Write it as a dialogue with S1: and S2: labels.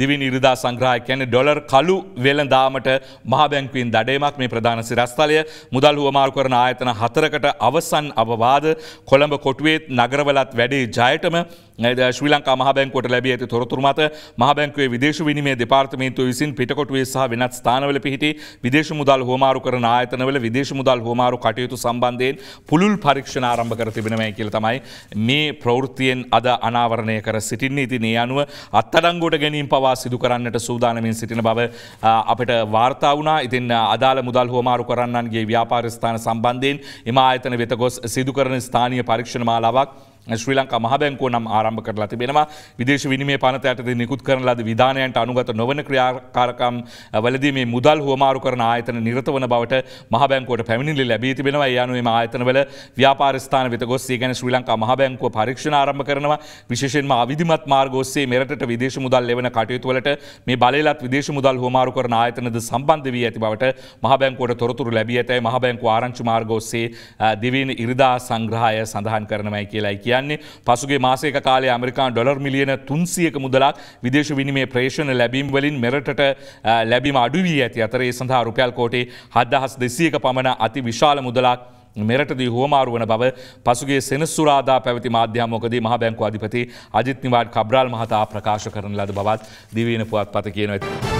S1: දිවි නිර්දා සංග්‍රහය කියන්නේ ඩොලර් කළු වෙළඳාමට මහබැංකුවෙන් දඩේමක් මේ ප්‍රධාන සිරස්තලය මුදල් හුවමාරු කරන ආයතන හතරකට අවසන් අවවාද කොළඹ කොටුවේත් නගරවලත් වැඩේ ජයටම ශ්‍රී ලංකා මහබැංකුවට ලැබී ඇති තොරතුරු මත මහබැංකුවේ විදේශ විනිමය දෙපාර්තමේන්තුව විසින් පිටකොටුවේ සහ වෙනත් ස්ථානවල පිහිටි විදේශ මුදල් හුවමාරු කරන ආයතනවල විදේශ මුදල් හුවමාරු කටයුතු සම්බන්ධයෙන් පුලුල් පරීක්ෂණ ආරම්භ කර තිබෙනමයි කියලා තමයි මේ ප්‍රවෘත්තියෙන් අද අනාවරණය කර සිටින්නේ ඉතින් ඒ අනුව අත්අඩංගුවට ගැනීම පවා පවා සිදු කරන්නට සූදානමින් සිටින බව අපට වාර්තා වුණා ඉතින් අදාළ මුදල් හෝමාරු කරන්නන්ගේ ව්‍යාපාරස්ථාන සම්බන්ධයෙන් එම ආයතන වෙත ගොස් සිදු කරන ස්ථානීය පරීක්ෂණ මාලාවක් ශ්‍රී ලංකා මහබැංකුව නම් ආරම්භ කරලා තිබෙනවා විදේශ විනිමය පනතයට නිකුත් කරන ලද විධානයන්ට අනුගත නොවන ක්‍රියාකාරකම් වලදී මේ මුදල් හුවමාරු කරන ආයතන නිරත වන බවට මහබැංකුවට පැමිණිලි ලැබී තිබෙනවා ඒ අනුව මේ ආයතනවල ව්‍යාපාර ස්ථාන වෙත ගොස් ඒ ගැන ශ්‍රී ලංකා මහබැංකුව පරීක්ෂණ ආරම්භ කරනවා විශේෂයෙන්ම අවිධිමත් මාර්ග ඔස්සේ මෙරටට විදේශ මුදල් ලැබෙන කටයුතු වලට මේ බලයලත් විදේශ මුදල් හුවමාරු කරන ආයතනද සම්බන්ධ වී ඇති බවට මහබැංකුවට තොරතුරු ලැබී ඇතැයි මහබැංකුව ආරංචි මාර්ග ඔස්සේ දිවයින ඉරිදා සංග්‍රහය සඳහන් කරනවායි කියලායි කිය කියන්නේ පසුගේ මාසයක කාලේ ඇමරිකාන් ඩොලර් මිලියන තුන්සියක මුදලක් විදේශ විනිමේ ප්‍රේෂණ ලැබීම් වලින් මෙරටට ලැබීම අඩුවී ඇති අතරේ සඳහා රුපියල් කෝටේ හදහස් දෙසියක පමණ අති විශාල මුදලක් මෙරටදී හෝමාරුවන බව පසුගේ සෙනස්සුරාදා පැවති මාධ්‍යමෝකද මහ බැංකු අධිපති අජිත්නිවාට කබ්‍රාල් මහතා ප්‍රකාශ කරන ලද බවත් දිවීන පුවත් පත කියනවා.